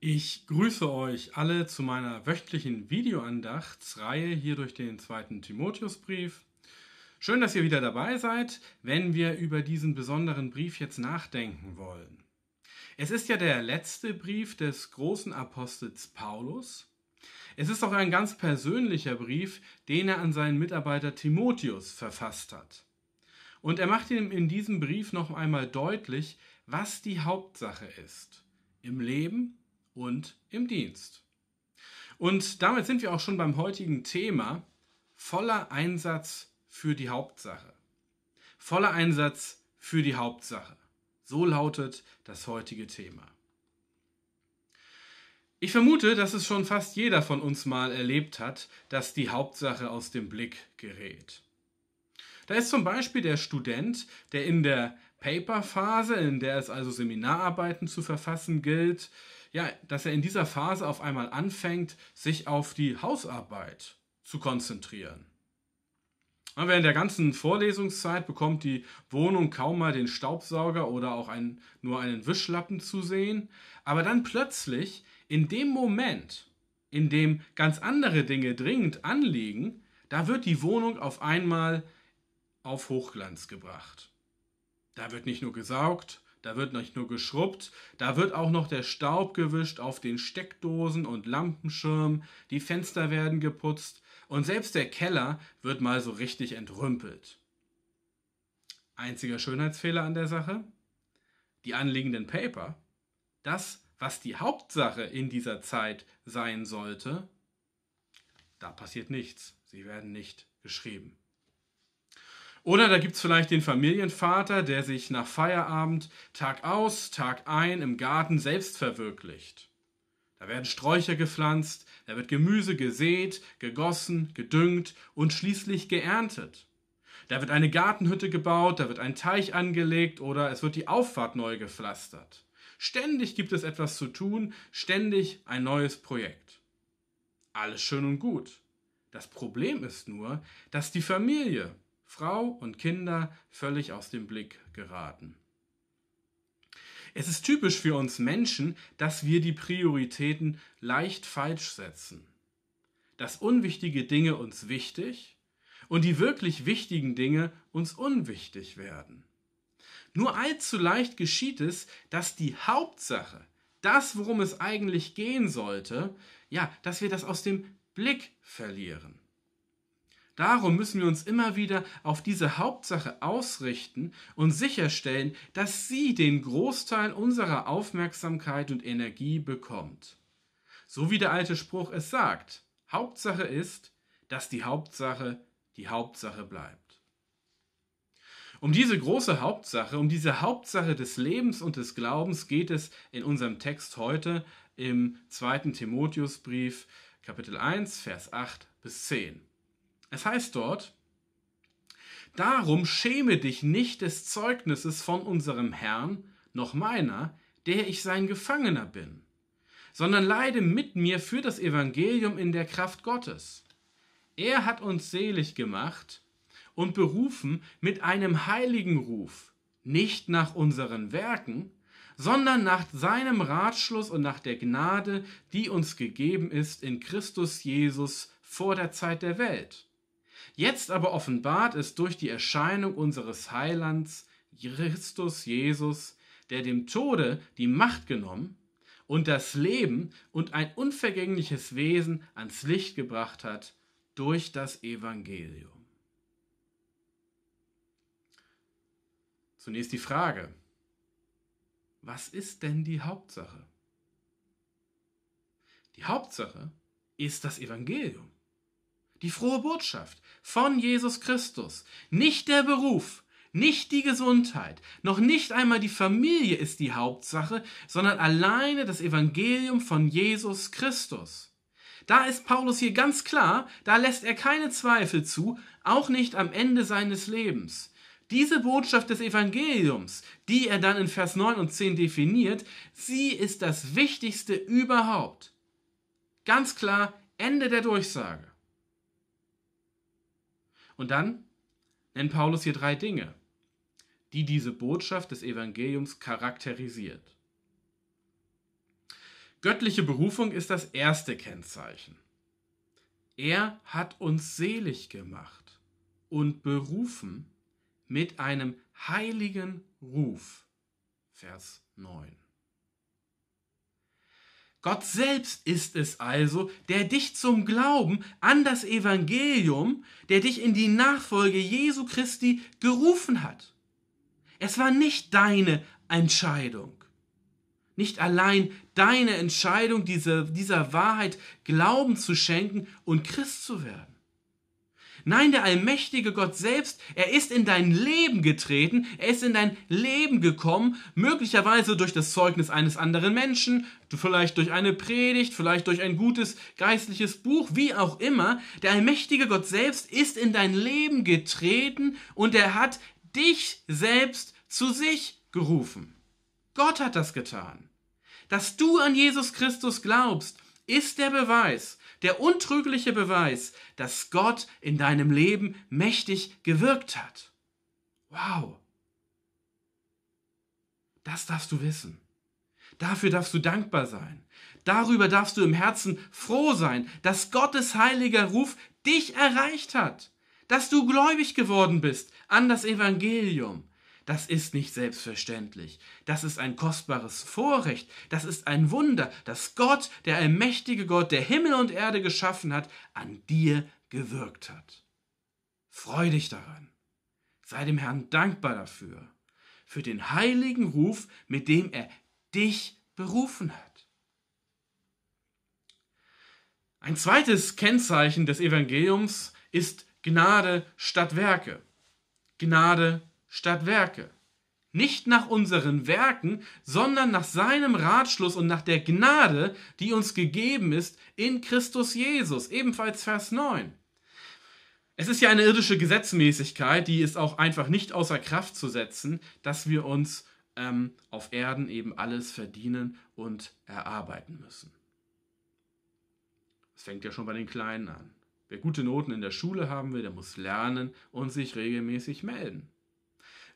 Ich grüße euch alle zu meiner wöchentlichen Videoandachtsreihe hier durch den zweiten Timotheusbrief. Schön, dass ihr wieder dabei seid, wenn wir über diesen besonderen Brief jetzt nachdenken wollen. Es ist ja der letzte Brief des großen Apostels Paulus. Es ist auch ein ganz persönlicher Brief, den er an seinen Mitarbeiter Timotheus verfasst hat. Und er macht ihm in diesem Brief noch einmal deutlich, was die Hauptsache ist im Leben und im Dienst. Und damit sind wir auch schon beim heutigen Thema voller Einsatz für die Hauptsache. Voller Einsatz für die Hauptsache. So lautet das heutige Thema. Ich vermute, dass es schon fast jeder von uns mal erlebt hat, dass die Hauptsache aus dem Blick gerät. Da ist zum Beispiel der Student, der in der Paper-Phase, in der es also Seminararbeiten zu verfassen gilt, ja, dass er in dieser Phase auf einmal anfängt, sich auf die Hausarbeit zu konzentrieren. Und während der ganzen Vorlesungszeit bekommt die Wohnung kaum mal den Staubsauger oder auch einen, nur einen Wischlappen zu sehen. Aber dann plötzlich, in dem Moment, in dem ganz andere Dinge dringend anliegen, da wird die Wohnung auf einmal auf Hochglanz gebracht. Da wird nicht nur gesaugt, da wird nicht nur geschrubbt, da wird auch noch der Staub gewischt auf den Steckdosen und Lampenschirmen, die Fenster werden geputzt und selbst der Keller wird mal so richtig entrümpelt. Einziger Schönheitsfehler an der Sache? Die anliegenden Paper. Das, was die Hauptsache in dieser Zeit sein sollte, da passiert nichts. Sie werden nicht geschrieben. Oder da gibt es vielleicht den Familienvater, der sich nach Feierabend Tag aus, Tag ein im Garten selbst verwirklicht. Da werden Sträucher gepflanzt, da wird Gemüse gesät, gegossen, gedüngt und schließlich geerntet. Da wird eine Gartenhütte gebaut, da wird ein Teich angelegt oder es wird die Auffahrt neu gepflastert. Ständig gibt es etwas zu tun, ständig ein neues Projekt. Alles schön und gut. Das Problem ist nur, dass die Familie, Frau und Kinder völlig aus dem Blick geraten. Es ist typisch für uns Menschen, dass wir die Prioritäten leicht falsch setzen. Dass unwichtige Dinge uns wichtig und die wirklich wichtigen Dinge uns unwichtig werden. Nur allzu leicht geschieht es, dass die Hauptsache, das, worum es eigentlich gehen sollte, ja, dass wir das aus dem Blick verlieren. Darum müssen wir uns immer wieder auf diese Hauptsache ausrichten und sicherstellen, dass sie den Großteil unserer Aufmerksamkeit und Energie bekommt. So wie der alte Spruch es sagt, Hauptsache ist, dass die Hauptsache die Hauptsache bleibt. Um diese große Hauptsache, um diese Hauptsache des Lebens und des Glaubens geht es in unserem Text heute im zweiten Timotheusbrief, Kapitel 1, Vers 8 bis 10. Es heißt dort, Darum schäme dich nicht des Zeugnisses von unserem Herrn, noch meiner, der ich sein Gefangener bin, sondern leide mit mir für das Evangelium in der Kraft Gottes. Er hat uns selig gemacht und berufen mit einem heiligen Ruf, nicht nach unseren Werken, sondern nach seinem Ratschluss und nach der Gnade, die uns gegeben ist in Christus Jesus vor der Zeit der Welt Jetzt aber offenbart es durch die Erscheinung unseres Heilands Christus Jesus, der dem Tode die Macht genommen und das Leben und ein unvergängliches Wesen ans Licht gebracht hat durch das Evangelium. Zunächst die Frage, was ist denn die Hauptsache? Die Hauptsache ist das Evangelium. Die frohe Botschaft von Jesus Christus, nicht der Beruf, nicht die Gesundheit, noch nicht einmal die Familie ist die Hauptsache, sondern alleine das Evangelium von Jesus Christus. Da ist Paulus hier ganz klar, da lässt er keine Zweifel zu, auch nicht am Ende seines Lebens. Diese Botschaft des Evangeliums, die er dann in Vers 9 und 10 definiert, sie ist das Wichtigste überhaupt. Ganz klar, Ende der Durchsage. Und dann nennt Paulus hier drei Dinge, die diese Botschaft des Evangeliums charakterisiert. Göttliche Berufung ist das erste Kennzeichen. Er hat uns selig gemacht und berufen mit einem heiligen Ruf. Vers 9. Gott selbst ist es also, der dich zum Glauben an das Evangelium, der dich in die Nachfolge Jesu Christi gerufen hat. Es war nicht deine Entscheidung. Nicht allein deine Entscheidung, diese, dieser Wahrheit Glauben zu schenken und Christ zu werden. Nein, der allmächtige Gott selbst, er ist in dein Leben getreten, er ist in dein Leben gekommen, möglicherweise durch das Zeugnis eines anderen Menschen, vielleicht durch eine Predigt, vielleicht durch ein gutes geistliches Buch, wie auch immer. Der allmächtige Gott selbst ist in dein Leben getreten und er hat dich selbst zu sich gerufen. Gott hat das getan. Dass du an Jesus Christus glaubst, ist der Beweis, der untrügliche Beweis, dass Gott in deinem Leben mächtig gewirkt hat. Wow. Das darfst du wissen. Dafür darfst du dankbar sein. Darüber darfst du im Herzen froh sein, dass Gottes heiliger Ruf dich erreicht hat, dass du gläubig geworden bist an das Evangelium, das ist nicht selbstverständlich. Das ist ein kostbares Vorrecht. Das ist ein Wunder, dass Gott, der allmächtige Gott, der Himmel und Erde geschaffen hat, an dir gewirkt hat. Freu dich daran. Sei dem Herrn dankbar dafür. Für den heiligen Ruf, mit dem er dich berufen hat. Ein zweites Kennzeichen des Evangeliums ist Gnade statt Werke. Gnade statt Werke. Nicht nach unseren Werken, sondern nach seinem Ratschluss und nach der Gnade, die uns gegeben ist in Christus Jesus. Ebenfalls Vers 9. Es ist ja eine irdische Gesetzmäßigkeit, die ist auch einfach nicht außer Kraft zu setzen, dass wir uns ähm, auf Erden eben alles verdienen und erarbeiten müssen. Es fängt ja schon bei den Kleinen an. Wer gute Noten in der Schule haben will, der muss lernen und sich regelmäßig melden.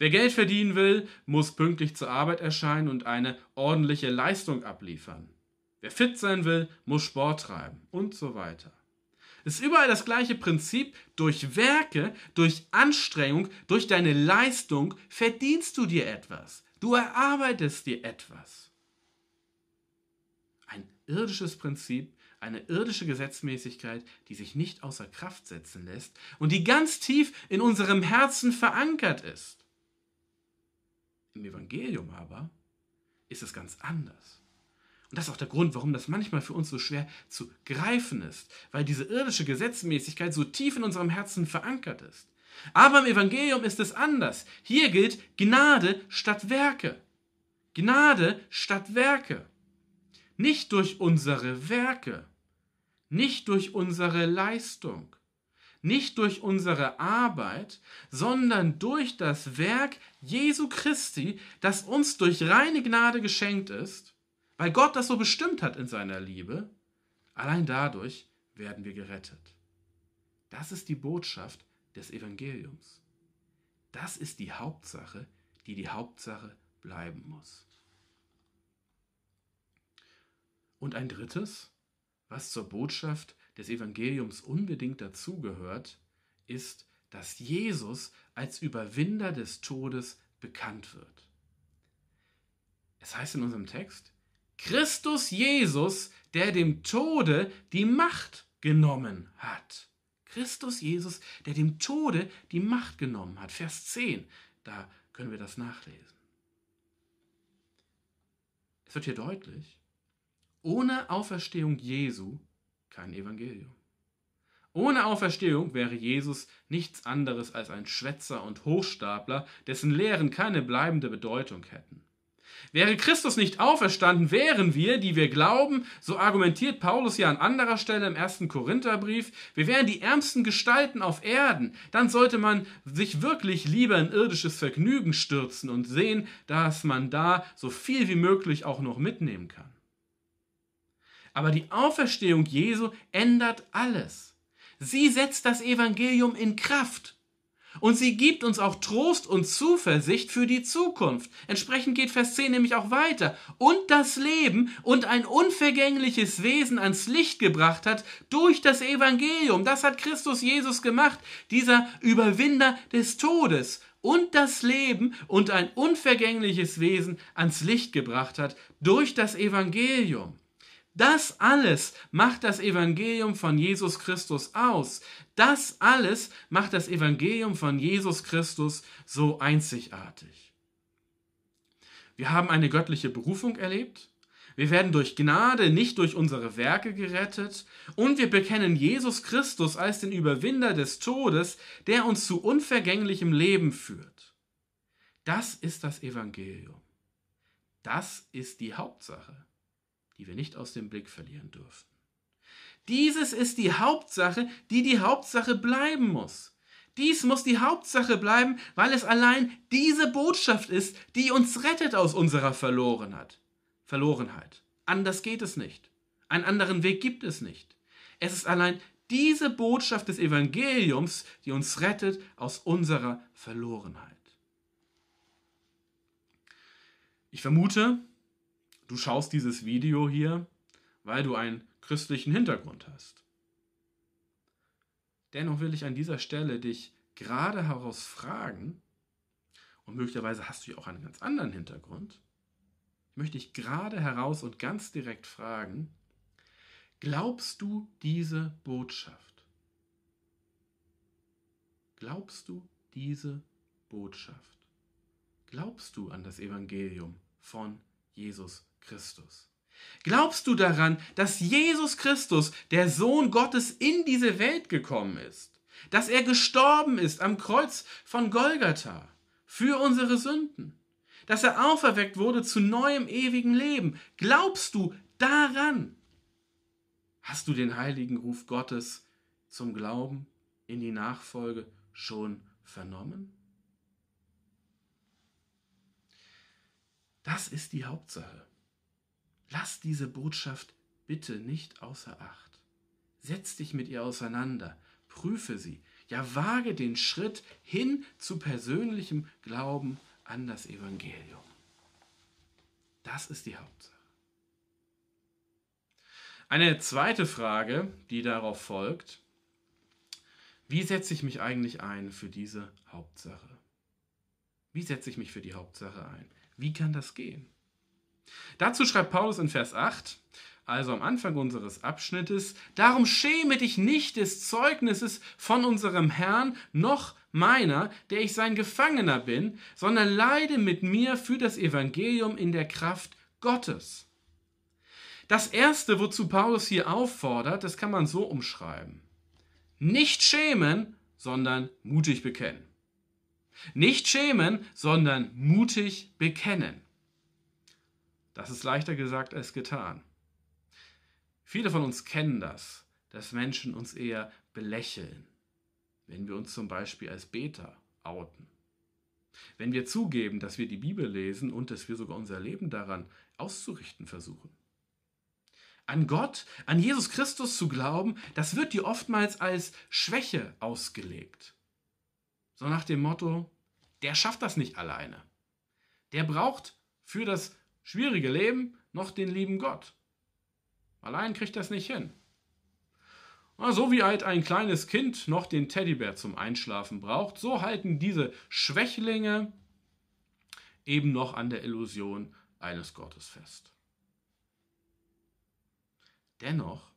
Wer Geld verdienen will, muss pünktlich zur Arbeit erscheinen und eine ordentliche Leistung abliefern. Wer fit sein will, muss Sport treiben und so weiter. Es ist überall das gleiche Prinzip. Durch Werke, durch Anstrengung, durch deine Leistung verdienst du dir etwas. Du erarbeitest dir etwas. Ein irdisches Prinzip, eine irdische Gesetzmäßigkeit, die sich nicht außer Kraft setzen lässt und die ganz tief in unserem Herzen verankert ist. Im Evangelium aber ist es ganz anders. Und das ist auch der Grund, warum das manchmal für uns so schwer zu greifen ist, weil diese irdische Gesetzmäßigkeit so tief in unserem Herzen verankert ist. Aber im Evangelium ist es anders. Hier gilt Gnade statt Werke. Gnade statt Werke. Nicht durch unsere Werke, nicht durch unsere Leistung, nicht durch unsere Arbeit, sondern durch das Werk Jesu Christi, das uns durch reine Gnade geschenkt ist, weil Gott das so bestimmt hat in seiner Liebe, allein dadurch werden wir gerettet. Das ist die Botschaft des Evangeliums. Das ist die Hauptsache, die die Hauptsache bleiben muss. Und ein drittes, was zur Botschaft des Evangeliums unbedingt dazugehört, ist, dass Jesus als Überwinder des Todes bekannt wird. Es heißt in unserem Text, Christus Jesus, der dem Tode die Macht genommen hat. Christus Jesus, der dem Tode die Macht genommen hat. Vers 10, da können wir das nachlesen. Es wird hier deutlich, ohne Auferstehung Jesu kein Evangelium. Ohne Auferstehung wäre Jesus nichts anderes als ein Schwätzer und Hochstapler, dessen Lehren keine bleibende Bedeutung hätten. Wäre Christus nicht auferstanden, wären wir, die wir glauben, so argumentiert Paulus ja an anderer Stelle im ersten Korintherbrief, wir wären die ärmsten Gestalten auf Erden. Dann sollte man sich wirklich lieber in irdisches Vergnügen stürzen und sehen, dass man da so viel wie möglich auch noch mitnehmen kann. Aber die Auferstehung Jesu ändert alles. Sie setzt das Evangelium in Kraft. Und sie gibt uns auch Trost und Zuversicht für die Zukunft. Entsprechend geht Vers 10 nämlich auch weiter. Und das Leben und ein unvergängliches Wesen ans Licht gebracht hat durch das Evangelium. Das hat Christus Jesus gemacht, dieser Überwinder des Todes. Und das Leben und ein unvergängliches Wesen ans Licht gebracht hat durch das Evangelium. Das alles macht das Evangelium von Jesus Christus aus. Das alles macht das Evangelium von Jesus Christus so einzigartig. Wir haben eine göttliche Berufung erlebt. Wir werden durch Gnade, nicht durch unsere Werke gerettet. Und wir bekennen Jesus Christus als den Überwinder des Todes, der uns zu unvergänglichem Leben führt. Das ist das Evangelium. Das ist die Hauptsache die wir nicht aus dem Blick verlieren dürfen. Dieses ist die Hauptsache, die die Hauptsache bleiben muss. Dies muss die Hauptsache bleiben, weil es allein diese Botschaft ist, die uns rettet aus unserer Verlorenheit. Verlorenheit. Anders geht es nicht. Einen anderen Weg gibt es nicht. Es ist allein diese Botschaft des Evangeliums, die uns rettet aus unserer Verlorenheit. Ich vermute, du schaust dieses Video hier, weil du einen christlichen Hintergrund hast. Dennoch will ich an dieser Stelle dich gerade heraus fragen, und möglicherweise hast du ja auch einen ganz anderen Hintergrund, ich möchte dich gerade heraus und ganz direkt fragen, glaubst du diese Botschaft? Glaubst du diese Botschaft? Glaubst du an das Evangelium von Jesus Christus. Glaubst du daran, dass Jesus Christus, der Sohn Gottes, in diese Welt gekommen ist? Dass er gestorben ist am Kreuz von Golgatha für unsere Sünden? Dass er auferweckt wurde zu neuem ewigen Leben? Glaubst du daran? Hast du den heiligen Ruf Gottes zum Glauben in die Nachfolge schon vernommen? Das ist die Hauptsache. Lass diese Botschaft bitte nicht außer Acht. Setz dich mit ihr auseinander, prüfe sie, ja wage den Schritt hin zu persönlichem Glauben an das Evangelium. Das ist die Hauptsache. Eine zweite Frage, die darauf folgt, wie setze ich mich eigentlich ein für diese Hauptsache? Wie setze ich mich für die Hauptsache ein? Wie kann das gehen? Dazu schreibt Paulus in Vers 8, also am Anfang unseres Abschnittes, darum schäme dich nicht des Zeugnisses von unserem Herrn noch meiner, der ich sein Gefangener bin, sondern leide mit mir für das Evangelium in der Kraft Gottes. Das Erste, wozu Paulus hier auffordert, das kann man so umschreiben. Nicht schämen, sondern mutig bekennen. Nicht schämen, sondern mutig bekennen. Das ist leichter gesagt als getan. Viele von uns kennen das, dass Menschen uns eher belächeln, wenn wir uns zum Beispiel als Beter outen. Wenn wir zugeben, dass wir die Bibel lesen und dass wir sogar unser Leben daran auszurichten versuchen. An Gott, an Jesus Christus zu glauben, das wird dir oftmals als Schwäche ausgelegt. So nach dem Motto, der schafft das nicht alleine. Der braucht für das schwierige Leben noch den lieben Gott. Allein kriegt das nicht hin. Ah, so wie halt ein kleines Kind noch den Teddybär zum Einschlafen braucht, so halten diese Schwächlinge eben noch an der Illusion eines Gottes fest. Dennoch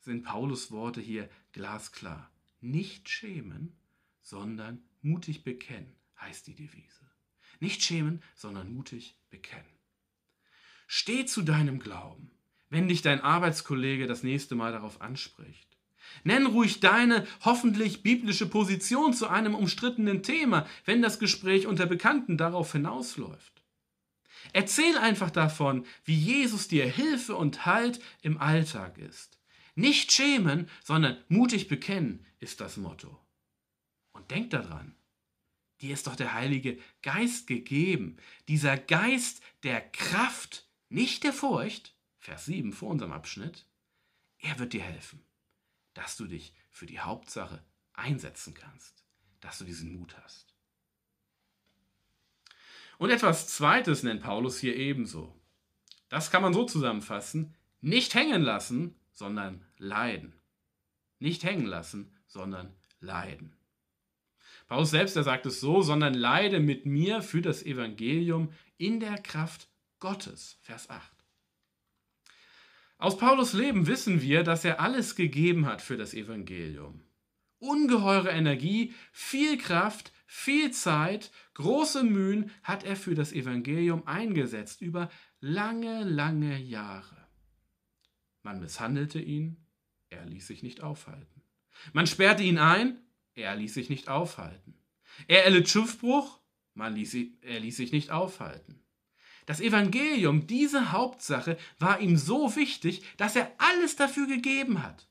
sind Paulus Worte hier glasklar. Nicht schämen, sondern mutig bekennen, heißt die Devise. Nicht schämen, sondern mutig bekennen. Steh zu deinem Glauben, wenn dich dein Arbeitskollege das nächste Mal darauf anspricht. Nenn ruhig deine hoffentlich biblische Position zu einem umstrittenen Thema, wenn das Gespräch unter Bekannten darauf hinausläuft. Erzähl einfach davon, wie Jesus dir Hilfe und Halt im Alltag ist. Nicht schämen, sondern mutig bekennen ist das Motto denk daran, dir ist doch der Heilige Geist gegeben. Dieser Geist der Kraft, nicht der Furcht, Vers 7 vor unserem Abschnitt, er wird dir helfen, dass du dich für die Hauptsache einsetzen kannst, dass du diesen Mut hast. Und etwas Zweites nennt Paulus hier ebenso. Das kann man so zusammenfassen, nicht hängen lassen, sondern leiden. Nicht hängen lassen, sondern leiden. Paulus selbst, er sagt es so, sondern leide mit mir für das Evangelium in der Kraft Gottes. Vers 8. Aus Paulus Leben wissen wir, dass er alles gegeben hat für das Evangelium. Ungeheure Energie, viel Kraft, viel Zeit, große Mühen hat er für das Evangelium eingesetzt über lange, lange Jahre. Man misshandelte ihn, er ließ sich nicht aufhalten. Man sperrte ihn ein, er ließ sich nicht aufhalten. Er erlitt Schiffbruch, man ließ, er ließ sich nicht aufhalten. Das Evangelium, diese Hauptsache, war ihm so wichtig, dass er alles dafür gegeben hat.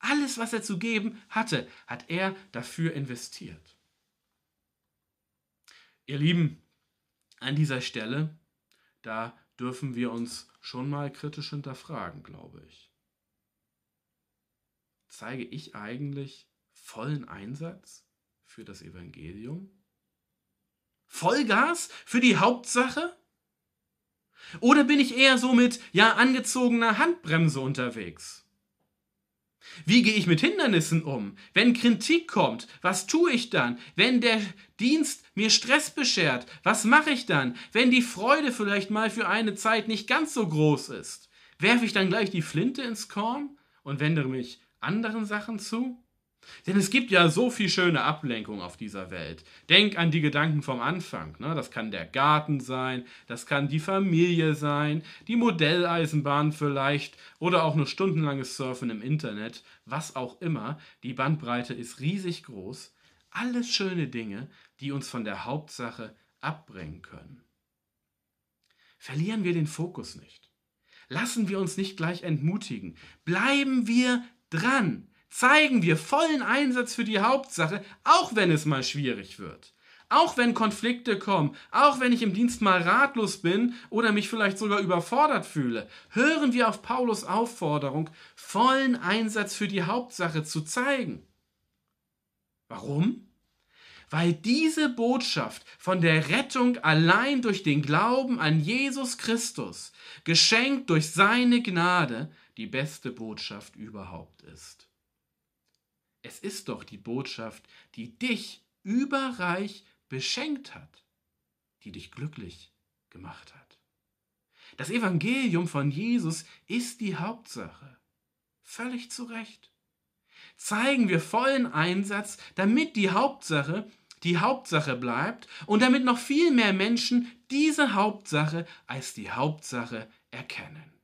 Alles, was er zu geben hatte, hat er dafür investiert. Ihr Lieben, an dieser Stelle, da dürfen wir uns schon mal kritisch hinterfragen, glaube ich. Zeige ich eigentlich vollen Einsatz für das Evangelium? Vollgas für die Hauptsache? Oder bin ich eher so mit, ja, angezogener Handbremse unterwegs? Wie gehe ich mit Hindernissen um? Wenn Kritik kommt, was tue ich dann? Wenn der Dienst mir Stress beschert, was mache ich dann? Wenn die Freude vielleicht mal für eine Zeit nicht ganz so groß ist, werfe ich dann gleich die Flinte ins Korn und wende mich anderen Sachen zu? Denn es gibt ja so viel schöne Ablenkung auf dieser Welt. Denk an die Gedanken vom Anfang. Ne? Das kann der Garten sein, das kann die Familie sein, die Modelleisenbahn vielleicht oder auch nur stundenlanges Surfen im Internet, was auch immer. Die Bandbreite ist riesig groß. Alles schöne Dinge, die uns von der Hauptsache abbringen können. Verlieren wir den Fokus nicht. Lassen wir uns nicht gleich entmutigen. Bleiben wir dran zeigen wir vollen Einsatz für die Hauptsache, auch wenn es mal schwierig wird. Auch wenn Konflikte kommen, auch wenn ich im Dienst mal ratlos bin oder mich vielleicht sogar überfordert fühle, hören wir auf Paulus Aufforderung, vollen Einsatz für die Hauptsache zu zeigen. Warum? Weil diese Botschaft von der Rettung allein durch den Glauben an Jesus Christus, geschenkt durch seine Gnade, die beste Botschaft überhaupt ist. Es ist doch die Botschaft, die dich überreich beschenkt hat, die dich glücklich gemacht hat. Das Evangelium von Jesus ist die Hauptsache. Völlig zu Recht. Zeigen wir vollen Einsatz, damit die Hauptsache die Hauptsache bleibt und damit noch viel mehr Menschen diese Hauptsache als die Hauptsache erkennen.